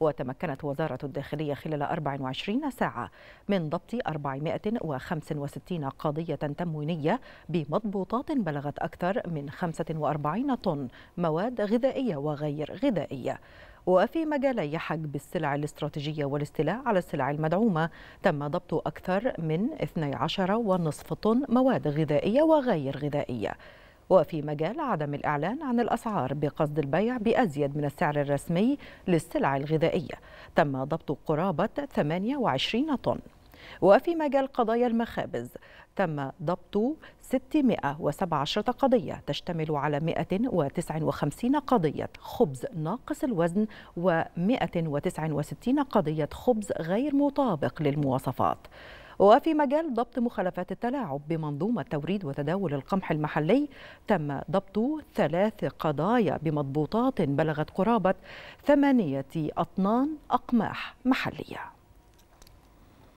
وتمكنت وزارة الداخلية خلال 24 ساعة من ضبط 465 قضية تموينية بمضبوطات بلغت أكثر من 45 طن مواد غذائية وغير غذائية وفي مجالي حجب السلع الاستراتيجية والاستيلاء على السلع المدعومة تم ضبط أكثر من 12.5 طن مواد غذائية وغير غذائية وفي مجال عدم الإعلان عن الأسعار بقصد البيع بأزيد من السعر الرسمي للسلع الغذائية تم ضبط قرابة 28 طن وفي مجال قضايا المخابز تم ضبط 617 قضية تشتمل على 159 قضية خبز ناقص الوزن و 169 قضية خبز غير مطابق للمواصفات وفي مجال ضبط مخالفات التلاعب بمنظومة توريد وتداول القمح المحلي تم ضبط ثلاث قضايا بمضبوطات بلغت قرابة ثمانية أطنان أقماح محلية